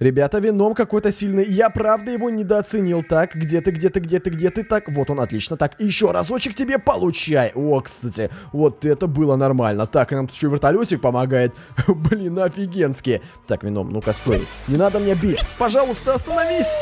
Ребята, вином какой-то сильный. Я правда его недооценил. Так, где ты, где ты, где ты, где ты? Так, вот он, отлично. Так, еще разочек тебе получай. О, кстати, вот это было нормально. Так, и нам тут еще вертолетик помогает. Блин, офигенски. Так, вином, ну-ка, стой. Не надо меня бить. Пожалуйста, остановись.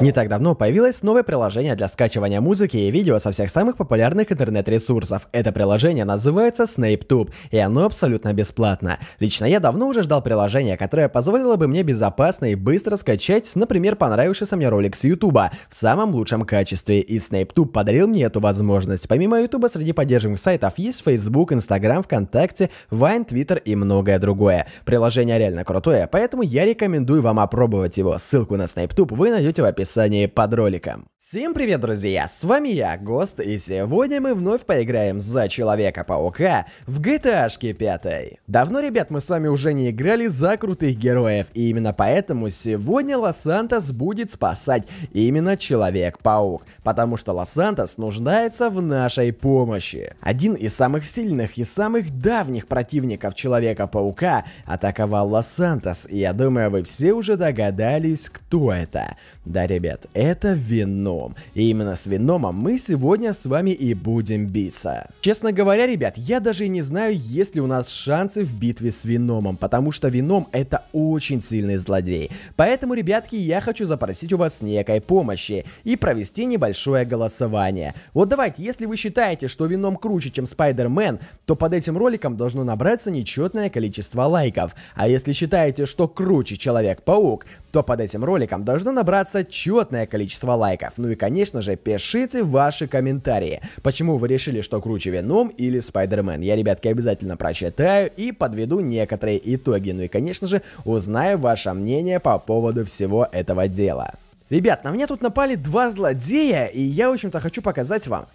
Не так давно появилось новое приложение для скачивания музыки и видео со всех самых популярных интернет-ресурсов. Это приложение называется SnapeTube, и оно абсолютно бесплатно. Лично я давно уже ждал приложение, которое позволило бы мне безопасно и быстро скачать, например, понравившийся мне ролик с YouTube в самом лучшем качестве, и SnapeTube подарил мне эту возможность. Помимо YouTube, среди поддерживаемых сайтов есть Facebook, Instagram, ВКонтакте, Vine, Twitter и многое другое. Приложение реально крутое, поэтому я рекомендую вам опробовать его. Ссылку на SnapeTube вы найдете в описании под роликом. Всем привет, друзья! С вами я, Гост, и сегодня мы вновь поиграем за Человека-паука в GTA 5. Давно, ребят, мы с вами уже не играли за крутых героев, и именно поэтому сегодня Лос-Сантос будет спасать именно Человек-паук, потому что Лос-Сантос нуждается в нашей помощи. Один из самых сильных и самых давних противников Человека-паука атаковал Лос-Сантос, и я думаю, вы все уже догадались, кто это. Да да, ребят, это Веном. И именно с Веномом мы сегодня с вами и будем биться. Честно говоря, ребят, я даже не знаю, есть ли у нас шансы в битве с Веномом, потому что Веном это очень сильный злодей. Поэтому, ребятки, я хочу запросить у вас некой помощи и провести небольшое голосование. Вот давайте, если вы считаете, что Веном круче, чем Спайдермен, то под этим роликом должно набраться нечетное количество лайков. А если считаете, что круче Человек-паук, то под этим роликом должно набраться четное количество лайков. Ну и, конечно же, пишите ваши комментарии. Почему вы решили, что круче Веном или Спайдермен? Я, ребятки, обязательно прочитаю и подведу некоторые итоги. Ну и, конечно же, узнаю ваше мнение по поводу всего этого дела. Ребят, на меня тут напали два злодея, и я, в общем-то, хочу показать вам,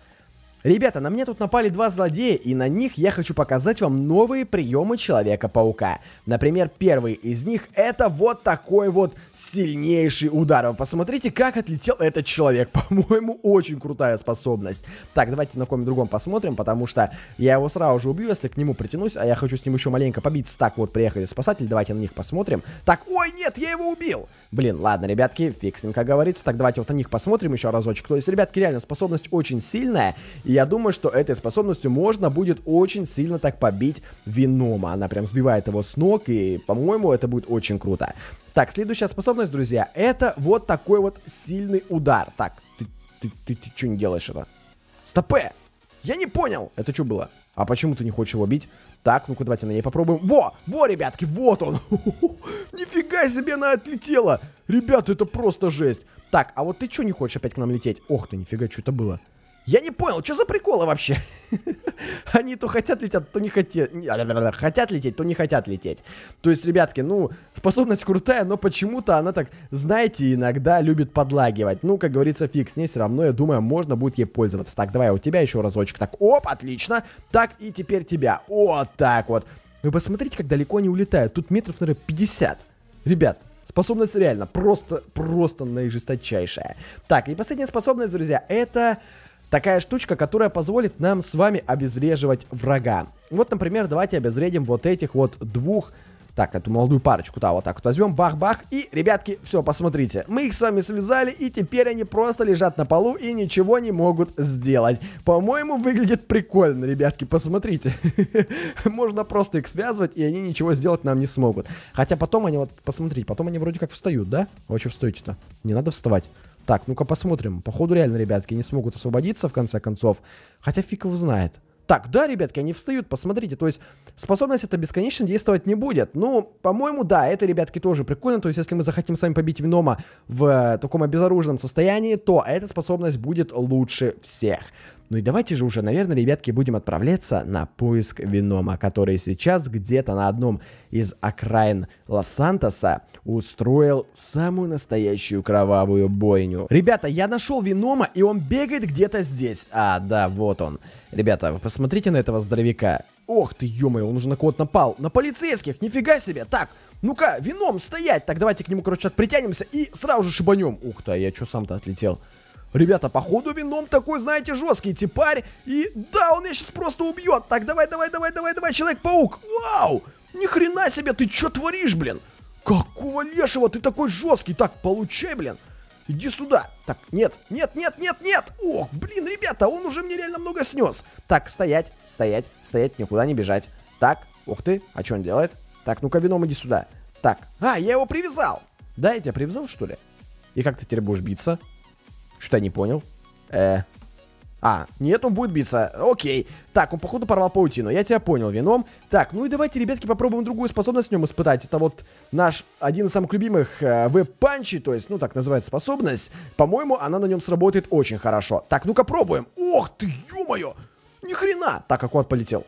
Ребята, на меня тут напали два злодея, и на них я хочу показать вам новые приемы Человека-паука. Например, первый из них это вот такой вот сильнейший удар. Вы посмотрите, как отлетел этот человек. По-моему, очень крутая способность. Так, давайте на ком другом посмотрим, потому что я его сразу же убью, если к нему притянусь, а я хочу с ним еще маленько побиться. Так, вот приехали спасатели, давайте на них посмотрим. Так, ой, нет, я его убил! Блин, ладно, ребятки, фиксим, как говорится. Так, давайте вот на них посмотрим еще разочек. То есть, ребятки, реально способность очень сильная, и я думаю, что этой способностью можно будет очень сильно так побить Венома. Она прям сбивает его с ног, и, по-моему, это будет очень круто. Так, следующая способность, друзья, это вот такой вот сильный удар. Так, ты, ты, ты, ты что не делаешь это? Стопе! Э! Я не понял! Это что было? А почему ты не хочешь его бить? Так, ну-ка давайте на ней попробуем. Во! Во, ребятки, вот он! Нифига себе она отлетела! Ребята, это просто жесть! Так, а вот ты что не хочешь опять к нам лететь? Ох ты, нифига, что это было? Я не понял, что за приколы вообще? Они то хотят летят, то не хотят. Хотят лететь, то не хотят лететь. То есть, ребятки, ну, способность крутая, но почему-то она так, знаете, иногда любит подлагивать. Ну, как говорится, фиг с ней, все равно, я думаю, можно будет ей пользоваться. Так, давай, у тебя еще разочек. Так, оп, отлично. Так, и теперь тебя. Вот так вот. Вы посмотрите, как далеко они улетают. Тут метров, наверное, 50. Ребят, Способность реально просто, просто наижесточайшая. Так, и последняя способность, друзья, это такая штучка, которая позволит нам с вами обезвреживать врага. Вот, например, давайте обезвредим вот этих вот двух... Так, эту молодую парочку, да, вот так вот возьмем, бах-бах, и, ребятки, все, посмотрите, мы их с вами связали, и теперь они просто лежат на полу и ничего не могут сделать. По-моему, выглядит прикольно, ребятки, посмотрите. Можно просто их связывать, и они ничего сделать нам не смогут. Хотя потом они, вот, посмотрите, потом они вроде как встают, да? Вы что встаете-то? Не надо вставать. Так, ну-ка посмотрим. Походу реально, ребятки, не смогут освободиться в конце концов. Хотя фиг его знает. Так, да, ребятки, они встают, посмотрите, то есть способность это бесконечно действовать не будет. Ну, по-моему, да, это, ребятки, тоже прикольно, то есть если мы захотим с вами побить Венома в э, таком обезоруженном состоянии, то эта способность будет лучше всех. Ну и давайте же уже, наверное, ребятки, будем отправляться на поиск Венома, который сейчас где-то на одном из окраин Лос-Сантоса устроил самую настоящую кровавую бойню. Ребята, я нашел Венома, и он бегает где-то здесь. А, да, вот он. Ребята, вы посмотрите на этого здоровяка. Ох ты, ё-моё, он уже на кого-то напал. На полицейских, нифига себе. Так, ну-ка, вином стоять. Так, давайте к нему, короче, притянемся и сразу же шибанем. Ух ты, а я что, сам-то отлетел? Ребята, походу вином такой, знаете, жесткий типарь. И да, он меня сейчас просто убьет. Так, давай, давай, давай, давай, давай, Человек-паук. Вау! Ни хрена себе, ты что творишь, блин? Какого лешего, ты такой жесткий. Так, получай, блин. Иди сюда. Так, нет, нет, нет, нет, нет. Ох, блин, ребята, он уже мне реально много снес. Так, стоять, стоять, стоять, никуда не бежать. Так, ух ты, а что он делает? Так, ну-ка, вином иди сюда. Так, а, я его привязал. Да, я тебя привязал, что ли? И как ты теперь будешь биться? Что-то я не понял. Э. А, нет, он будет биться. Окей. Так, он, походу, порвал паутину. Я тебя понял, вином. Так, ну и давайте, ребятки, попробуем другую способность в нем испытать. Это вот наш один из самых любимых э, веб-панчи, то есть, ну, так называется способность. По-моему, она на нем сработает очень хорошо. Так, ну-ка пробуем. Ох ты, ё-моё! Ни хрена! Так, аккорд полетел.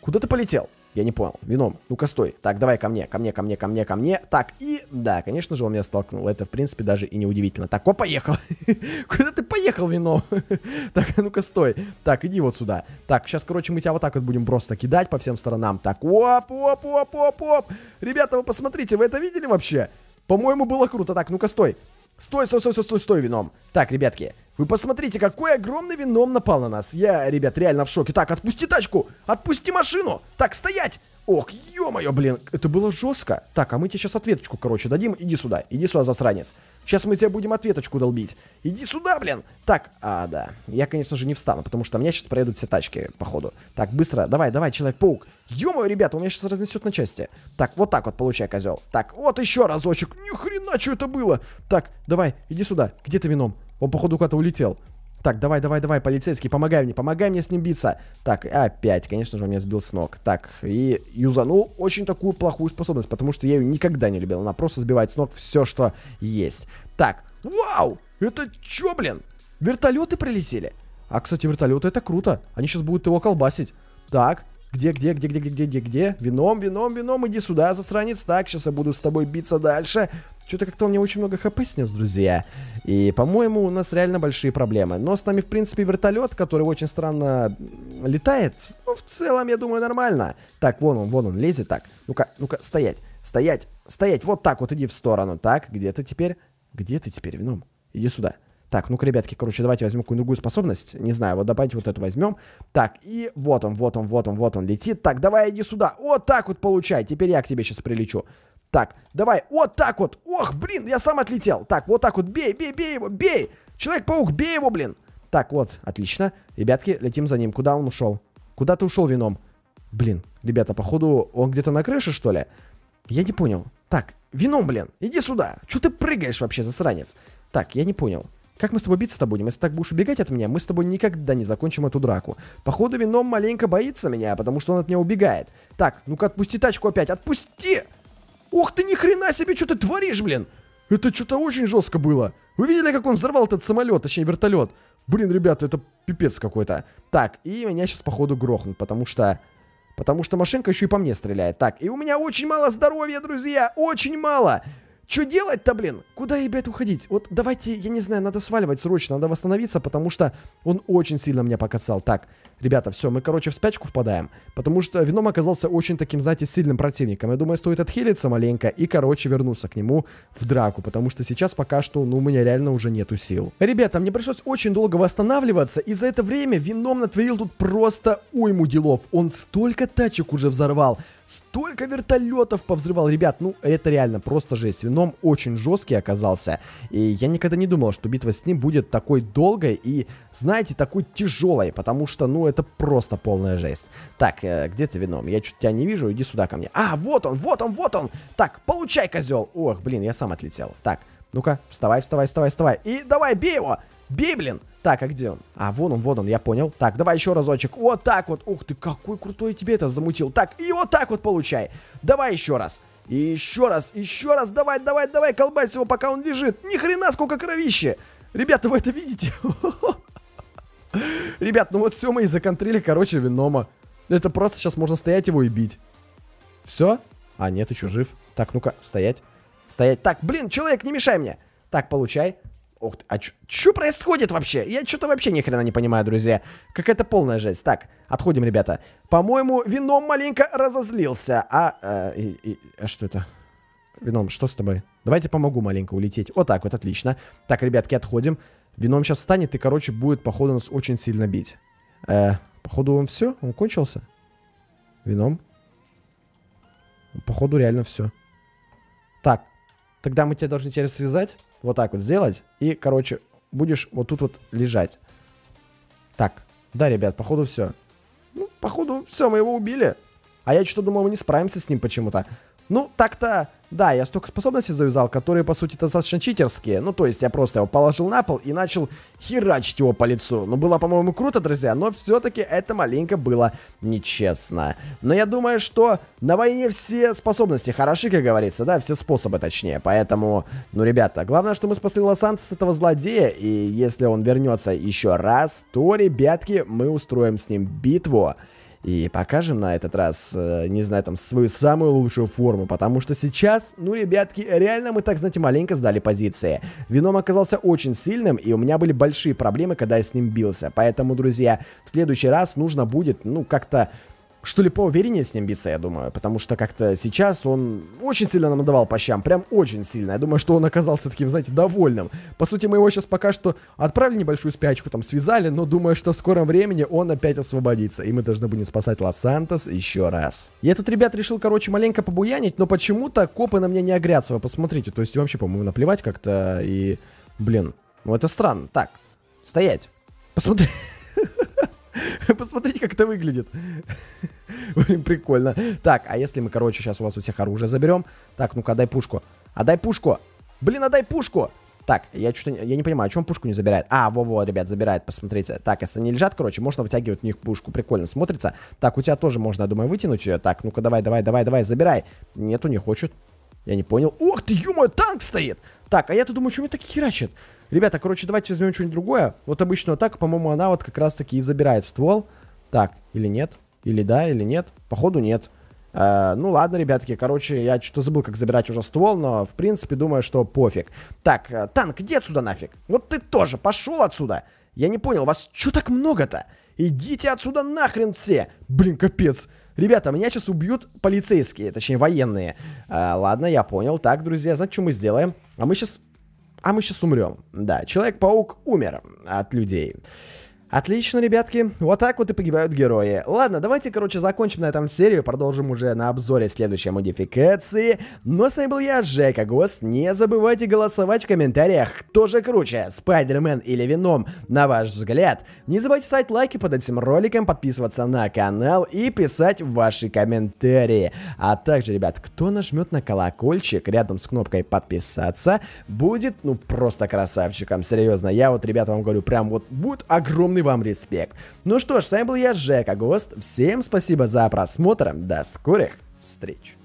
Куда ты полетел? Я не понял. Вином, ну-ка стой. Так, давай ко мне, ко мне, ко мне, ко мне, ко мне. Так, и... Да, конечно же, он меня столкнул. Это, в принципе, даже и не удивительно. Так, о, поехал. Куда ты поехал, Вином? Так, а ну-ка стой. Так, иди вот сюда. Так, сейчас, короче, мы тебя вот так вот будем просто кидать по всем сторонам. Так, оп, оп, оп, оп, оп. Ребята, вы посмотрите, вы это видели вообще? По-моему, было круто. Так, ну-ка стой. Стой, стой, стой, стой, стой, стой, Вином. Так, ребятки, вы посмотрите, какой огромный вином напал на нас. Я, ребят, реально в шоке. Так, отпусти тачку! Отпусти машину! Так, стоять! Ох, ё-моё, блин, это было жестко. Так, а мы тебе сейчас ответочку, короче, дадим. Иди сюда, иди сюда, засранец. Сейчас мы тебе будем ответочку долбить. Иди сюда, блин. Так, а, да. Я, конечно же, не встану, потому что у меня сейчас проедут все тачки, походу. Так, быстро, давай, давай, Человек-паук. Ё-моё, ребята, он меня сейчас разнесет на части. Так, вот так вот получай, козел. Так, вот еще разочек. Ни хрена, что это было. Так, давай, иди сюда. Где ты вином? Он, походу, куда-то улетел. Так, давай, давай, давай, полицейский, помогай мне, помогай мне с ним биться. Так, опять, конечно же, он меня сбил с ног. Так, и юзанул ну, очень такую плохую способность, потому что я ее никогда не любил. Она просто сбивает с ног все, что есть. Так, вау, это чё, блин? Вертолеты прилетели? А, кстати, вертолеты это круто. Они сейчас будут его колбасить. Так, где, где, где, где, где, где, где, где? Вином, вином, вином, иди сюда, засранец. Так, сейчас я буду с тобой биться дальше. Что-то как-то у меня очень много хп снес, друзья. И, по-моему, у нас реально большие проблемы. Но с нами, в принципе, вертолет, который очень странно летает. Ну, в целом, я думаю, нормально. Так, вон он, вон он лезет. Так, ну-ка, ну-ка, стоять, стоять, стоять. Вот так вот, иди в сторону. Так, где ты теперь? Где ты теперь, вином? Иди сюда. Так, ну-ка, ребятки, короче, давайте возьмем какую-нибудь другую способность. Не знаю, вот давайте вот это возьмем. Так, и вот он, вот он, вот он, вот он летит. Так, давай иди сюда. Вот так вот получай. Теперь я к тебе сейчас прилечу. Так, давай, вот так вот. Ох, блин, я сам отлетел. Так, вот так вот, бей, бей, бей его, бей. Человек-паук, бей его, блин. Так, вот, отлично. Ребятки, летим за ним. Куда он ушел? Куда ты ушел, Вином? Блин, ребята, походу, он где-то на крыше, что ли? Я не понял. Так, Вином, блин, иди сюда. Че ты прыгаешь вообще, засранец? Так, я не понял. Как мы с тобой биться-то будем? Если так будешь убегать от меня, мы с тобой никогда не закончим эту драку. Походу, Вином маленько боится меня, потому что он от меня убегает. Так, ну-ка отпусти тачку опять. Отпусти! Ух ты, ни хрена себе, что ты творишь, блин! Это что-то очень жестко было. Вы видели, как он взорвал этот самолет, точнее вертолет? Блин, ребята, это пипец какой-то. Так, и меня сейчас походу грохнут, потому что... Потому что машинка еще и по мне стреляет. Так, и у меня очень мало здоровья, друзья, очень мало. Что делать-то, блин? Куда, ребят, уходить? Вот давайте, я не знаю, надо сваливать срочно, надо восстановиться, потому что он очень сильно меня покацал. Так, ребята, все, мы, короче, в спячку впадаем, потому что Вином оказался очень таким, знаете, сильным противником. Я думаю, стоит отхилиться маленько и, короче, вернуться к нему в драку, потому что сейчас пока что, ну, у меня реально уже нету сил. Ребята, мне пришлось очень долго восстанавливаться, и за это время Вином натворил тут просто уйму делов. Он столько тачек уже взорвал, Столько вертолетов повзрывал, ребят, ну это реально просто жесть. Вином очень жесткий оказался, и я никогда не думал, что битва с ним будет такой долгой и, знаете, такой тяжелой, потому что, ну, это просто полная жесть. Так, э, где ты, Вином? Я чуть тебя не вижу, иди сюда ко мне. А, вот он, вот он, вот он! Так, получай, козел! Ох, блин, я сам отлетел. Так, ну-ка, вставай, вставай, вставай, вставай. И давай, бей его! Библин! Так, а где он? А, вон он, вон он, я понял. Так, давай еще разочек. Вот так вот. Ух ты, какой крутой тебе это замутил. Так, и вот так вот получай. Давай еще раз. И еще раз, еще раз. Давай, давай, давай, колбась его, пока он лежит. Ни хрена, сколько кровище. Ребята, вы это видите? Ребят, ну вот все, мы и законтрили, короче, винома. Это просто сейчас можно стоять его и бить. Все? А, нет, еще жив. Так, ну-ка, стоять. Стоять. Так, блин, человек, не мешай мне. Так, получай. Ух ты, а что происходит вообще? Я что-то вообще ни хрена не понимаю, друзья. Какая-то полная жесть. Так, отходим, ребята. По-моему, вином маленько разозлился. А, а, и, и, а что это? Вином, что с тобой? Давайте помогу маленько улететь. Вот так вот, отлично. Так, ребятки, отходим. Вином сейчас встанет и, короче, будет, походу, нас очень сильно бить. Э, походу, он все? Он кончился? Вином? Походу, реально все. Так, тогда мы тебя должны теперь связать вот так вот сделать. И, короче, будешь вот тут вот лежать. Так, да, ребят, походу все. Ну, походу все, мы его убили. А я что-то думал, мы не справимся с ним почему-то. Ну, так-то, да, я столько способностей завязал, которые, по сути, достаточно читерские. Ну, то есть я просто его положил на пол и начал херачить его по лицу. Ну, было, по-моему, круто, друзья, но все-таки это маленько было нечестно. Но я думаю, что на войне все способности хороши, как говорится, да, все способы, точнее. Поэтому, ну, ребята, главное, что мы спасли Лос-Антос с этого злодея, и если он вернется еще раз, то, ребятки, мы устроим с ним битву и покажем на этот раз, э, не знаю, там, свою самую лучшую форму, потому что сейчас, ну, ребятки, реально мы, так знаете, маленько сдали позиции. Вином оказался очень сильным, и у меня были большие проблемы, когда я с ним бился, поэтому, друзья, в следующий раз нужно будет, ну, как-то что ли, поувереннее с ним биться, я думаю. Потому что как-то сейчас он очень сильно нам давал по щам. Прям очень сильно. Я думаю, что он оказался таким, знаете, довольным. По сути, мы его сейчас пока что отправили небольшую спячку, там, связали. Но думаю, что в скором времени он опять освободится. И мы должны будем спасать Лос-Сантос еще раз. Я тут, ребят, решил, короче, маленько побуянить. Но почему-то копы на меня не огрятся. Вы посмотрите. То есть, вообще, по-моему, наплевать как-то. И, блин, ну это странно. Так, стоять. Посмотри. Посмотрите, как это выглядит. Блин, прикольно. Так, а если мы, короче, сейчас у вас у всех оружие заберем? Так, ну-ка, дай пушку. Отдай а пушку! Блин, отдай а пушку! Так, я что-то я не понимаю, о чем пушку не забирает. А, во-во, ребят, забирает, посмотрите. Так, если они лежат, короче, можно вытягивать у них пушку. Прикольно смотрится. Так, у тебя тоже можно, я думаю, вытянуть ее. Так, ну-ка, давай, давай, давай, давай, забирай. Нету, не хочет. Я не понял. Ох ты, ё танк стоит! Так, а я-то думаю, что мне так херачит? Ребята, короче, давайте возьмем что-нибудь другое. Вот обычную атаку, по-моему, она вот как раз-таки и забирает ствол. Так, или нет? Или да, или нет? Походу нет. Uh, ну ладно, ребятки, короче, я что-то забыл, как забирать уже ствол, но в принципе думаю, что пофиг. Так, э, танк, иди отсюда нафиг. Вот ты тоже пошел отсюда. Я не понял, вас что так много-то? Идите отсюда нахрен все. Блин, капец. Ребята, меня сейчас убьют полицейские, точнее военные. А, ладно, я понял. Так, друзья, знаете, что мы сделаем? А мы сейчас... А мы сейчас умрем. Да, Человек-паук умер от людей. Отлично, ребятки. Вот так вот и погибают герои. Ладно, давайте, короче, закончим на этом серию. Продолжим уже на обзоре следующей модификации. Но с вами был я, Жека Гос. Не забывайте голосовать в комментариях, кто же круче, Спайдермен или Веном, на ваш взгляд. Не забывайте ставить лайки под этим роликом, подписываться на канал и писать ваши комментарии. А также, ребят, кто нажмет на колокольчик рядом с кнопкой подписаться, будет, ну, просто красавчиком. Серьезно, я вот, ребят, вам говорю, прям вот будет огромный огромный вам респект. Ну что ж, с вами был я, Жека Гост. Всем спасибо за просмотр. До скорых встреч.